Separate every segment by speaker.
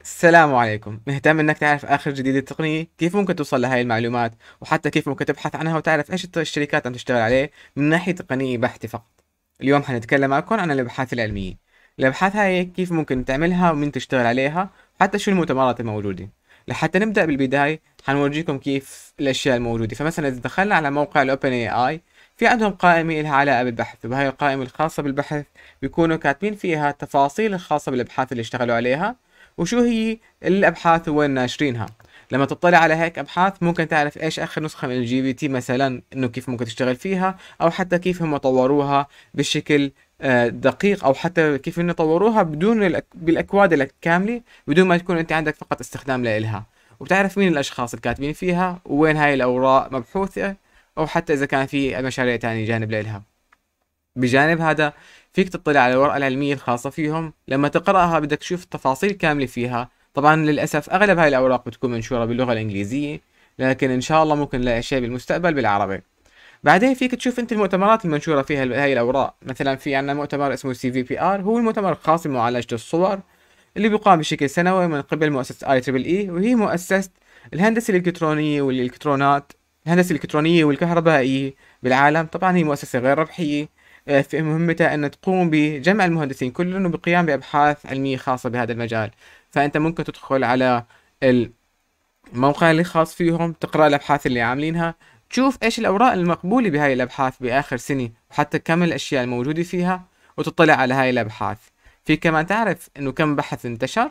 Speaker 1: السلام عليكم مهتم انك تعرف اخر جديد التقنية كيف ممكن توصل لهاي المعلومات وحتى كيف ممكن تبحث عنها وتعرف ايش الشركات عم تشتغل عليه من ناحية تقنية بحتة فقط اليوم حنتكلم معكم عن الابحاث العلمية الابحاث هاي كيف ممكن تعملها ومين تشتغل عليها وحتى شو المؤتمرات الموجودة لحتى نبدأ بالبداية حنورجيكم كيف الاشياء الموجودة فمثلا اذا دخلنا على موقع الاوبن اي اي في عندهم قائمة لها علاقة بالبحث وبهاي القائمة الخاصة بالبحث بيكونوا كاتبين فيها التفاصيل الخاصة بالابحاث اللي اشتغلوا عليها وشو هي الابحاث وين ناشرينها لما تطلع على هيك ابحاث ممكن تعرف ايش اخر نسخه من الجي بي تي مثلا انه كيف ممكن تشتغل فيها او حتى كيف هم طوروها بشكل آه، دقيق او حتى كيف انه طوروها بدون بالاكواد الكامله بدون ما تكون انت عندك فقط استخدام لها وبتعرف مين الاشخاص الكاتبين فيها وين هاي الاوراق مبحوثه او حتى اذا كان في مشاريع تانية جانب لها بجانب هذا فيك تطلع على الورقة العلمية الخاصة فيهم لما تقرأها بدك تشوف التفاصيل كاملة فيها طبعا للأسف أغلب هاي الأوراق بتكون منشورة باللغة الإنجليزية لكن إن شاء الله ممكن نلاقي شيء بالمستقبل بالعربي بعدين فيك تشوف انت المؤتمرات المنشوره فيها هاي الاوراق مثلا في عنا مؤتمر اسمه سي في بي ار هو المؤتمر الخاص بمعالجه الصور اللي بيقام بشكل سنوي من قبل مؤسسه اي تريبل اي وهي مؤسسه الهندسه الالكترونيه والالكترونات الهندسه الالكترونيه والكهربائيه بالعالم طبعا هي مؤسسه غير ربحيه آه، في مهمتها أن تقوم بجمع المهندسين كلهم بالقيام بأبحاث علمية خاصة بهذا المجال فأنت ممكن تدخل على الموقع اللي خاص فيهم تقرأ الأبحاث اللي عاملينها تشوف إيش الأوراق المقبولة بهاي الأبحاث بآخر سنة وحتى كم الأشياء الموجودة فيها وتطلع على هاي الأبحاث في كمان تعرف إنه كم بحث انتشر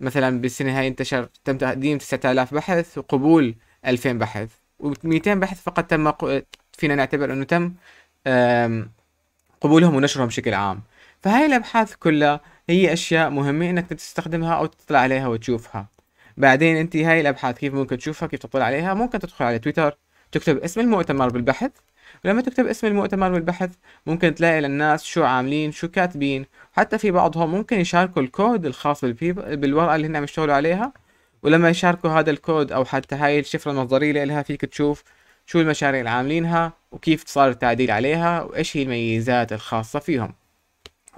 Speaker 1: مثلا بالسنة هاي انتشر تم تقديم 9000 بحث وقبول 2000 بحث و200 بحث فقط تم فينا نعتبر انه تم قبولهم ونشرهم بشكل عام فهاي الأبحاث كلها هي أشياء مهمة إنك تستخدمها أو تطلع عليها وتشوفها بعدين أنت هاي الأبحاث كيف ممكن تشوفها كيف تطلع عليها ممكن تدخل على تويتر تكتب اسم المؤتمر بالبحث ولما تكتب اسم المؤتمر بالبحث ممكن تلاقي للناس شو عاملين شو كاتبين حتى في بعضهم ممكن يشاركوا الكود الخاص بالورقة اللي هن عم يشتغلوا عليها ولما يشاركوا هذا الكود أو حتى هاي الشفرة النظرية اللي لها فيك تشوف شو المشاريع اللي عاملينها وكيف صار التعديل عليها وايش هي الميزات الخاصة فيهم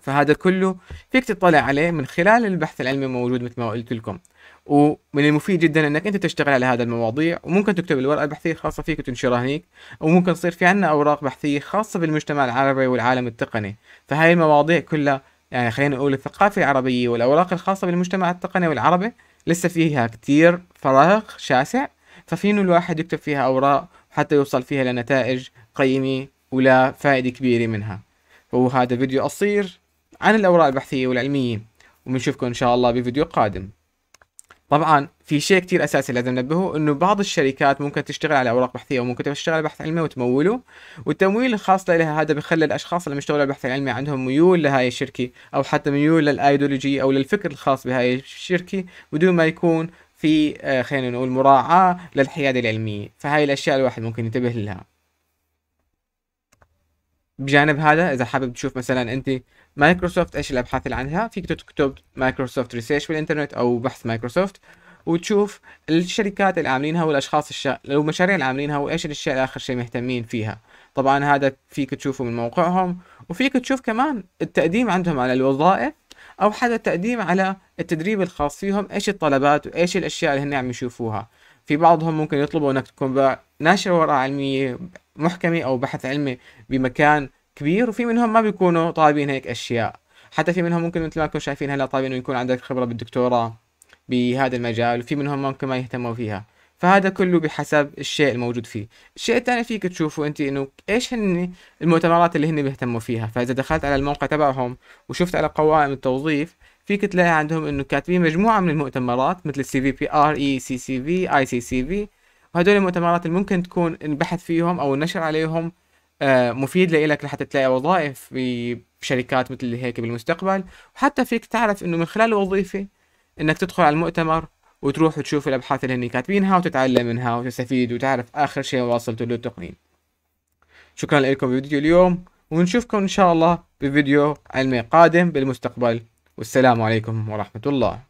Speaker 1: فهذا كله فيك تطلع عليه من خلال البحث العلمي الموجود مثل ما قلت لكم ومن المفيد جدا انك انت تشتغل على هذا المواضيع وممكن تكتب الورقه البحثيه الخاصه فيك وتنشرها هنيك وممكن تصير في عندنا اوراق بحثيه خاصه بالمجتمع العربي والعالم التقني فهاي المواضيع كلها يعني خلينا نقول الثقافه العربيه والاوراق الخاصه بالمجتمع التقني والعربي لسه فيها كتير فراغ شاسع ففينو الواحد يكتب فيها اوراق حتى يوصل فيها لنتائج قيمة ولا فائدة كبيرة منها وهذا فيديو قصير عن الأوراق البحثية والعلمية وبنشوفكم إن شاء الله بفيديو قادم طبعا في شيء كتير اساسي لازم ننبهه انه بعض الشركات ممكن تشتغل على اوراق بحثيه وممكن تشتغل على بحث علمي وتموله والتمويل الخاص لها هذا بخلي الاشخاص اللي بيشتغلوا على البحث العلمي عندهم ميول لهاي الشركه او حتى ميول للايديولوجي او للفكر الخاص بهاي الشركه بدون ما يكون في آه، خلينا نقول مراعاة للحيادة العلمية فهاي الأشياء الواحد ممكن ينتبه لها بجانب هذا إذا حابب تشوف مثلا أنت مايكروسوفت إيش الأبحاث اللي عنها فيك تكتب مايكروسوفت ريسيرش بالإنترنت أو بحث مايكروسوفت وتشوف الشركات اللي عاملينها والاشخاص الشا... المشاريع اللي عاملينها وايش الاشياء اللي اخر شيء مهتمين فيها طبعا هذا فيك تشوفه من موقعهم وفيك تشوف كمان التقديم عندهم على الوظائف او حتى تقديم على التدريب الخاص فيهم ايش الطلبات وايش الاشياء اللي هن عم يشوفوها في بعضهم ممكن يطلبوا انك تكون ناشر ورقه علميه محكمه او بحث علمي بمكان كبير وفي منهم ما بيكونوا طالبين هيك اشياء حتى في منهم ممكن مثل ما كنتم شايفين هلا طالبين انه يكون عندك خبره بالدكتوراه بهذا المجال وفي منهم ممكن ما يهتموا فيها فهذا كله بحسب الشيء الموجود فيه الشيء الثاني فيك تشوفه انت انه ايش هن المؤتمرات اللي هن بيهتموا فيها فاذا دخلت على الموقع تبعهم وشفت على قوائم التوظيف فيك تلاقي عندهم انه كاتبين مجموعه من المؤتمرات مثل السي في بي ار اي سي سي في اي سي سي في وهدول المؤتمرات اللي ممكن تكون البحث فيهم او النشر عليهم آه، مفيد لإلك لحتى تلاقي وظائف بشركات مثل هيك بالمستقبل وحتى فيك تعرف انه من خلال الوظيفه انك تدخل على المؤتمر وتروح تشوف الابحاث اللي هني كاتبينها وتتعلم منها وتستفيد وتعرف اخر شيء واصلتوا له التقنين شكرا لكم بفيديو اليوم ونشوفكم ان شاء الله بفيديو علمي قادم بالمستقبل والسلام عليكم ورحمه الله